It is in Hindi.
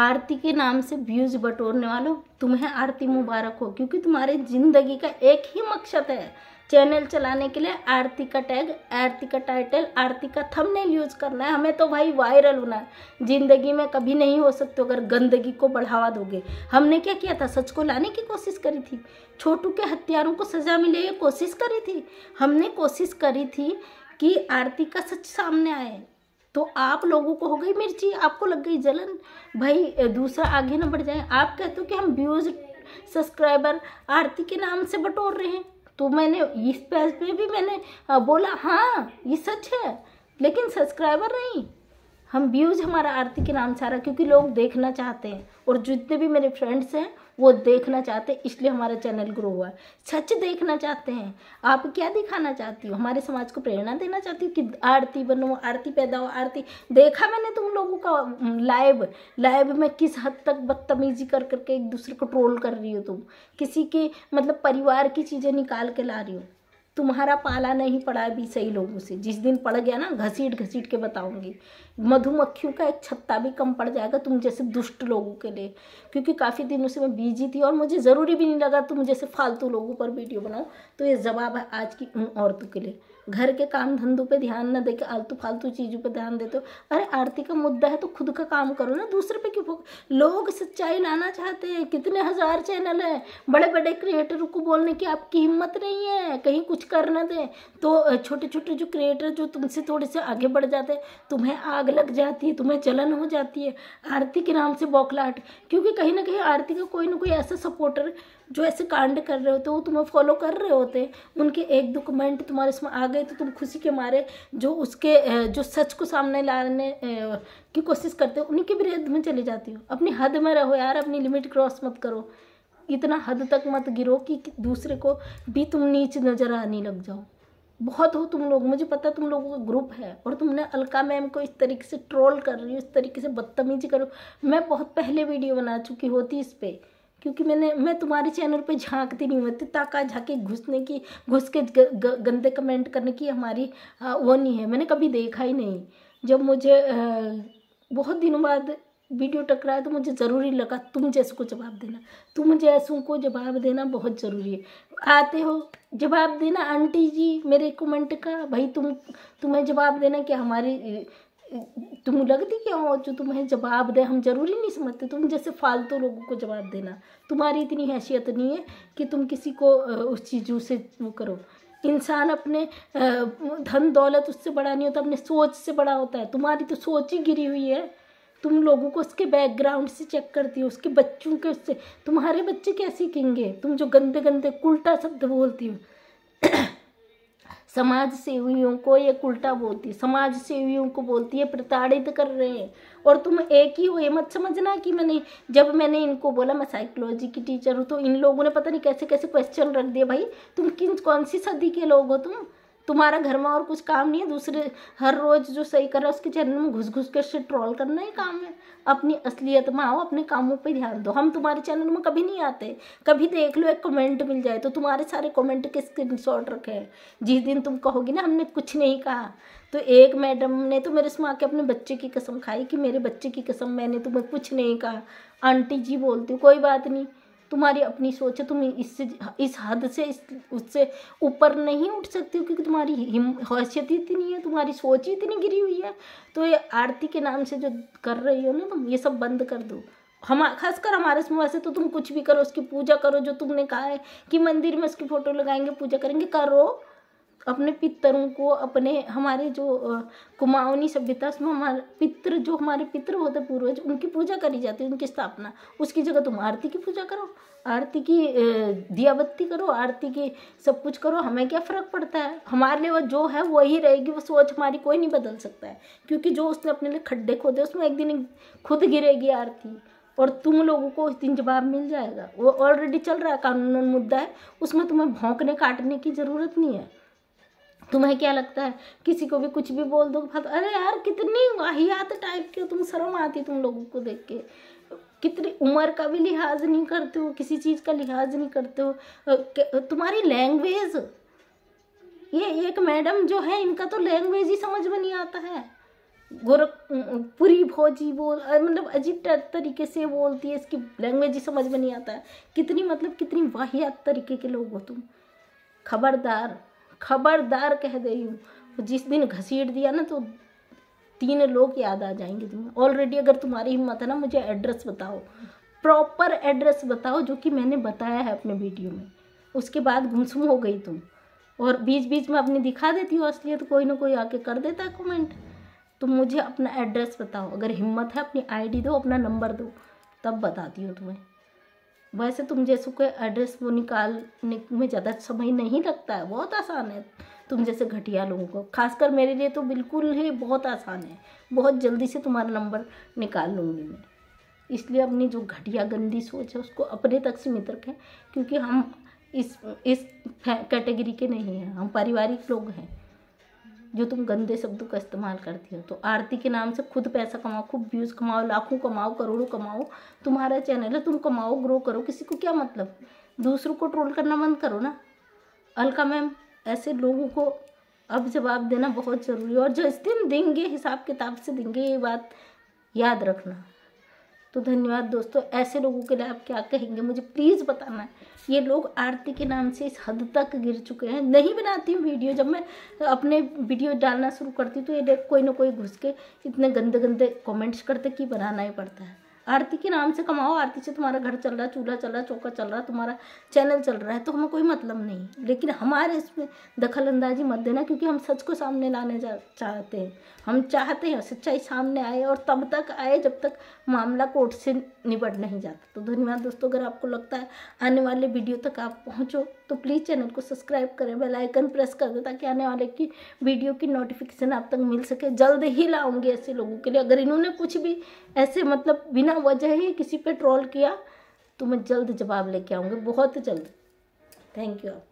आरती के नाम से व्यूज बटोरने वालों तुम्हें आरती मुबारक हो क्योंकि तुम्हारे जिंदगी का एक ही मकसद है चैनल चलाने के लिए आरती का टैग आरती का टाइटल आरती का थंबनेल यूज करना है हमें तो भाई वायरल होना है जिंदगी में कभी नहीं हो सकते अगर गंदगी को बढ़ावा दोगे हमने क्या किया था सच को लाने की कोशिश करी थी छोटू के हथियारों को सजा मिले ये कोशिश करी थी हमने कोशिश करी थी कि आरती का सच सामने आए तो आप लोगों को हो गई मिर्ची आपको लग गई जलन भाई दूसरा आगे ना बढ़ जाए आप कहते हो कि हम व्यूज़ सब्सक्राइबर आरती के नाम से बटोर रहे हैं तो मैंने इस पेज पे भी मैंने बोला हाँ ये सच है लेकिन सब्सक्राइबर नहीं हम व्यूज़ हमारा आरती के नाम से आ रहा क्योंकि लोग देखना चाहते हैं और जितने भी मेरे फ्रेंड्स हैं वो देखना चाहते हैं इसलिए हमारा चैनल ग्रो हुआ है सच देखना चाहते हैं आप क्या दिखाना चाहती हो हमारे समाज को प्रेरणा देना चाहती हो कि आरती बनो आरती पैदा हो आरती देखा मैंने तुम लोगों का लाइव लाइव में किस हद तक बदतमीजी कर करके एक दूसरे को ट्रोल कर रही हो तुम किसी के मतलब परिवार की चीज़ें निकाल के ला रही हो तुम्हारा पाला नहीं पड़ा अभी सही लोगों से जिस दिन पड़ गया ना घसीट घसीट के बताऊंगी मधुमक्खियों का एक छत्ता भी कम पड़ जाएगा तुम जैसे दुष्ट लोगों के लिए क्योंकि काफ़ी दिनों से मैं बिजी थी और मुझे ज़रूरी भी नहीं लगा तुम जैसे फालतू लोगों पर वीडियो बनाओ तो ये जवाब है आज की उन औरतों के लिए घर के काम धंधों पे ध्यान ना दे के आलतू फालतू चीज़ों पे ध्यान देते हो अरे आरती का मुद्दा है तो खुद का काम करो ना दूसरे पे क्यों लोग सच्चाई लाना चाहते हैं कितने हज़ार चैनल हैं बड़े बड़े क्रिएटर को बोलने की आपकी हिम्मत नहीं है कहीं कुछ करना दें तो छोटे छोटे जो क्रिएटर जो तुमसे थोड़े से आगे बढ़ जाते हैं तुम्हें आग लग जाती है तुम्हें जलन हो जाती है आरती के नाम से बौखलाहट क्योंकि कहीं ना कहीं आरती का कोई ना कोई ऐसा सपोर्टर जो ऐसे कांड कर रहे होते वो तुम्हें फॉलो कर रहे होते उनके एक दो कमेंट तुम्हारे इसमें आग गए तो तुम खुशी के मारे जो उसके जो सच को सामने लाने की कोशिश करते हो उन्हीं के विरोध में चली जाती हो अपनी हद में रहो यार अपनी लिमिट क्रॉस मत करो इतना हद तक मत गिरो कि दूसरे को भी तुम नीच नज़र आने लग जाओ बहुत हो तुम लोग मुझे पता तुम लोगों का ग्रुप है और तुमने अलका मैम को इस तरीके से ट्रोल कर रही हो इस तरीके से बदतमीजी करो मैं बहुत पहले वीडियो बना चुकी होती इस पर क्योंकि मैंने मैं तुम्हारे चैनल पे झांकती नहीं हूँ ताका झाके घुसने की घुस के गंदे कमेंट करने की हमारी आ, वो नहीं है मैंने कभी देखा ही नहीं जब मुझे आ, बहुत दिनों बाद वीडियो टकराया तो मुझे ज़रूरी लगा तुम जैसों को जवाब देना तुम जैसों को जवाब देना बहुत ज़रूरी है आते हो जवाब देना आंटी जी मेरे कमेंट का भाई तुम तुम्हें जवाब देना कि हमारी तुम लगती क्या हो जो तुम्हें जवाब दे हम ज़रूरी नहीं समझते तुम जैसे फालतू लोगों को जवाब देना तुम्हारी इतनी हैसियत नहीं है कि तुम किसी को उस चीज़ों से वो करो इंसान अपने धन दौलत उससे बड़ा नहीं होता अपने सोच से बड़ा होता है तुम्हारी तो सोच ही गिरी हुई है तुम लोगों को उसके बैकग्राउंड से चेक करती हो उसके बच्चों के उससे तुम्हारे बच्चे क्या सीखेंगे तुम जो गंदे गंदे उल्टा शब्द बोलती हो समाज सेवियों को ये उल्टा बोलती है समाज सेवियों को बोलती है प्रताड़ित कर रहे हैं और तुम एक ही हो ये मत समझना कि मैंने जब मैंने इनको बोला मैं साइकोलॉजी की टीचर हूँ तो इन लोगों ने पता नहीं कैसे कैसे क्वेश्चन रख दिया भाई तुम किन कौन सी सदी के लोग हो तुम तुम्हारा घर में और कुछ काम नहीं है दूसरे हर रोज़ जो सही कर रहा है उसके चैनल में घुस घुस कर से ट्रॉल करना ही काम है अपनी असलियत में आओ अपने कामों पे ध्यान दो हम तुम्हारे चैनल में कभी नहीं आते कभी देख लो एक कमेंट मिल जाए तो तुम्हारे सारे कमेंट के स्क्रीन शॉट रखे हैं जिस दिन तुम कहोगी ना हमने कुछ नहीं कहा तो एक मैडम ने तो मेरे से आके अपने बच्चे की कसम खाई कि मेरे बच्चे की कसम मैंने तुम्हें कुछ नहीं कहा आंटी जी बोलती हूँ कोई बात नहीं तुम्हारी अपनी सोच है तुम इससे इस हद से इस उससे ऊपर नहीं उठ सकती हो क्योंकि तुम्हारी हिम हैसियत इतनी है तुम्हारी सोच ही इतनी गिरी हुई है तो ये आरती के नाम से जो कर रही हो ना तुम ये सब बंद कर दो हम खासकर हमारे समूह से तो तुम कुछ भी करो उसकी पूजा करो जो तुमने कहा है कि मंदिर में उसकी फ़ोटो लगाएंगे पूजा करेंगे करो अपने पितरों को अपने हमारे जो कुमाऊनी सभ्यता उसमें हमारे पितर जो हमारे पितर होते पूर्वज उनकी पूजा करी जाती है उनकी स्थापना उसकी जगह तुम आरती की पूजा करो आरती की दियाबत्ती करो आरती की सब कुछ करो हमें क्या फ़र्क पड़ता है हमारे लिए जो है वही रहेगी वो सोच हमारी कोई नहीं बदल सकता है क्योंकि जो उसने अपने लिए खड्डे खोदे उसमें एक दिन खुद गिरेगी आरती और तुम लोगों को उस दिन जवाब मिल जाएगा वो ऑलरेडी चल रहा है कानून मुद्दा है उसमें तुम्हें भोंकने काटने की ज़रूरत नहीं है तुम्हें क्या लगता है किसी को भी कुछ भी बोल दो अरे यार कितनी वाहियात टाइप की तुम शर्म आती तुम लोगों को देख के कितनी उम्र का भी लिहाज नहीं करते हो किसी चीज़ का लिहाज नहीं करते हो तुम्हारी लैंग्वेज ये एक मैडम जो है इनका तो लैंग्वेज ही समझ में नहीं आता है गोरखपुरी भौजी बोल मतलब अजीब तरीके से बोलती है इसकी लैंग्वेज ही समझ में नहीं आता है कितनी मतलब कितनी वाहियात तरीके के लोग हो तुम खबरदार खबरदार कह दे रही हूँ तो जिस दिन घसीट दिया ना तो तीन लोग याद आ जाएंगे तुम्हें ऑलरेडी अगर तुम्हारी हिम्मत है ना मुझे एड्रेस बताओ प्रॉपर एड्रेस बताओ जो कि मैंने बताया है अपने वीडियो में उसके बाद गुमसुम हो गई तुम और बीच बीच में अपनी दिखा देती हो असलियत कोई ना कोई आके कर देता है कमेंट तो मुझे अपना एड्रेस बताओ अगर हिम्मत है अपनी आईडी दो अपना नंबर दो तब बताती हूँ तुम्हें वैसे तुम जैसे को एड्रेस वो निकालने में ज़्यादा समय नहीं लगता है बहुत आसान है तुम जैसे घटिया लोगों को खासकर मेरे लिए तो बिल्कुल ही बहुत आसान है बहुत जल्दी से तुम्हारा नंबर निकाल लूँगी मैं इसलिए अपनी जो घटिया गंदी सोच है उसको अपने तक सीमित रखें क्योंकि हम इस इस कैटेगरी के नहीं हैं हम पारिवारिक लोग हैं जो तुम गंदे शब्दों का इस्तेमाल करती हो तो आरती के नाम से खुद पैसा कमाओ खूब व्यूज़ कमाओ लाखों कमाओ करोड़ों कमाओ तुम्हारा चैनल है तुम कमाओ ग्रो करो किसी को क्या मतलब दूसरों को ट्रोल करना बंद करो ना अलका मैम ऐसे लोगों को अब जवाब देना बहुत ज़रूरी है और जो इस दिन देंगे हिसाब किताब से देंगे ये बात याद रखना तो धन्यवाद दोस्तों ऐसे लोगों के लिए आप क्या कहेंगे मुझे प्लीज़ बताना ये लोग आरती के नाम से इस हद तक गिर चुके हैं नहीं बनाती हूँ वीडियो जब मैं अपने वीडियो डालना शुरू करती तो ये कोई ना कोई घुस के इतने गंदे गंदे कमेंट्स करते कि बनाना ही पड़ता है आरती के नाम से कमाओ आरती से तुम्हारा घर चल रहा है चूल्हा चल रहा है चौका चल रहा है तुम्हारा चैनल चल रहा है तो हमें कोई मतलब नहीं लेकिन हमारे इसमें दखल अंदाजी मत देना क्योंकि हम सच को सामने लाने जा चाहते हैं हम चाहते हैं सच्चाई सामने आए और तब तक आए जब तक मामला कोर्ट से निपट नहीं जाता तो धन्यवाद दोस्तों अगर आपको लगता है आने वाले वीडियो तक आप पहुँचो तो प्लीज़ चैनल को सब्सक्राइब करें बेलाइकन प्रेस कर दें ताकि आने वाले की वीडियो की नोटिफिकेशन आप तक मिल सके जल्द ही लाऊंगी ऐसे लोगों के लिए अगर इन्होंने कुछ भी ऐसे मतलब बिना बिना वजह ही किसी पे ट्रोल किया तो मैं जल्द जवाब लेके आऊँगी बहुत जल्द थैंक यू आप